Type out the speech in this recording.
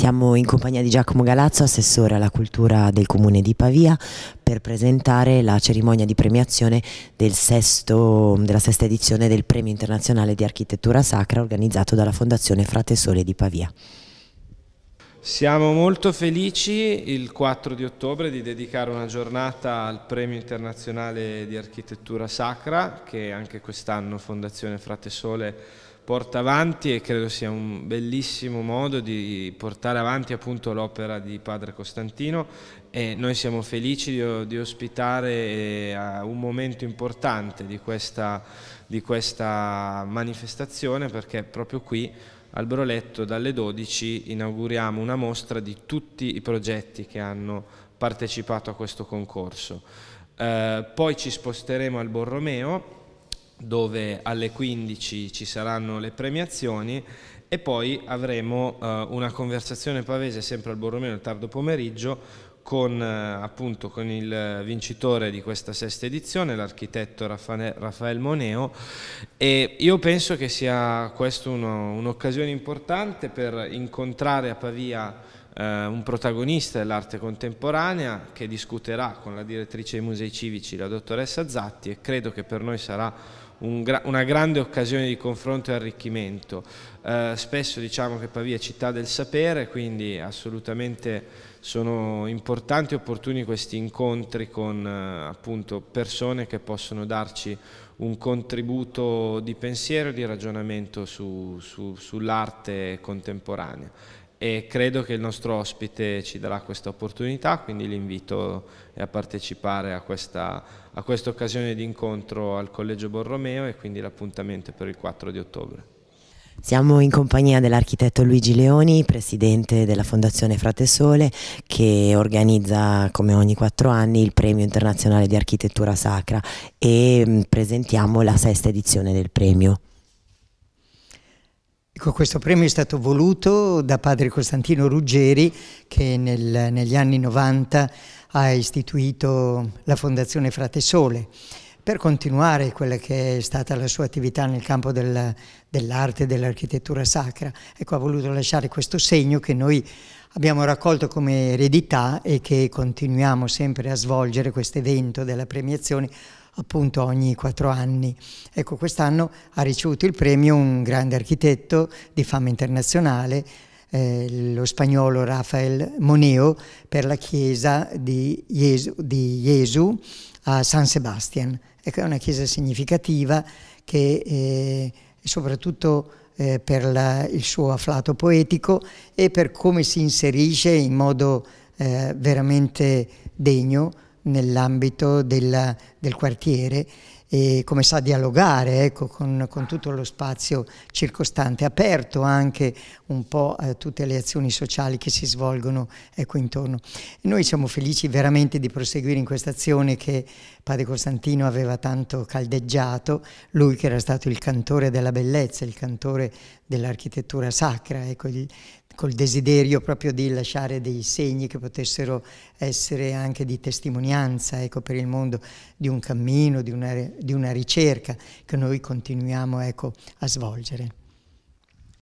Siamo in compagnia di Giacomo Galazzo, assessore alla cultura del comune di Pavia, per presentare la cerimonia di premiazione del sesto, della sesta edizione del Premio Internazionale di Architettura Sacra organizzato dalla Fondazione Frate Sole di Pavia. Siamo molto felici il 4 di ottobre di dedicare una giornata al Premio Internazionale di Architettura Sacra che anche quest'anno Fondazione Frate Sole ha porta avanti e credo sia un bellissimo modo di portare avanti appunto l'opera di Padre Costantino e noi siamo felici di, di ospitare eh, un momento importante di questa, di questa manifestazione perché proprio qui al Broletto dalle 12 inauguriamo una mostra di tutti i progetti che hanno partecipato a questo concorso. Eh, poi ci sposteremo al Borromeo dove alle 15 ci saranno le premiazioni e poi avremo eh, una conversazione pavese sempre al Borromeo il tardo pomeriggio con, eh, appunto, con il vincitore di questa sesta edizione, l'architetto Raffaele, Raffaele Moneo e io penso che sia questa un'occasione importante per incontrare a Pavia eh, un protagonista dell'arte contemporanea che discuterà con la direttrice dei musei civici, la dottoressa Zatti, e credo che per noi sarà un gra una grande occasione di confronto e arricchimento. Eh, spesso diciamo che Pavia è città del sapere, quindi assolutamente sono importanti e opportuni questi incontri con eh, appunto, persone che possono darci un contributo di pensiero e di ragionamento su, su, sull'arte contemporanea e credo che il nostro ospite ci darà questa opportunità, quindi l'invito è a partecipare a questa, a questa occasione di incontro al Collegio Borromeo e quindi l'appuntamento per il 4 di ottobre. Siamo in compagnia dell'architetto Luigi Leoni, presidente della Fondazione Frate Sole, che organizza come ogni quattro anni il Premio Internazionale di Architettura Sacra e mm, presentiamo la sesta edizione del premio. Ecco, questo premio è stato voluto da padre Costantino Ruggeri che nel, negli anni 90 ha istituito la Fondazione Frate Sole per continuare quella che è stata la sua attività nel campo del, dell'arte e dell'architettura sacra. Ecco, ha voluto lasciare questo segno che noi abbiamo raccolto come eredità e che continuiamo sempre a svolgere questo evento della premiazione appunto ogni quattro anni. Ecco, quest'anno ha ricevuto il premio un grande architetto di fama internazionale, eh, lo spagnolo Rafael Moneo, per la chiesa di Gesù, di Gesù a San Sebastian. Ecco, è una chiesa significativa che eh, soprattutto eh, per la, il suo afflato poetico e per come si inserisce in modo eh, veramente degno nell'ambito del, del, quartiere e come sa dialogare ecco, con, con, tutto lo spazio circostante, aperto anche un po' a tutte le azioni sociali che si svolgono ecco, intorno. E noi siamo felici veramente di proseguire in questa azione che padre Costantino aveva tanto caldeggiato, lui che era stato il cantore della bellezza, il cantore dell'architettura sacra, ecco, il, col desiderio proprio di lasciare dei segni che potessero essere anche di testimonianza ecco, per il mondo di un cammino, di una, di una ricerca che noi continuiamo ecco, a svolgere.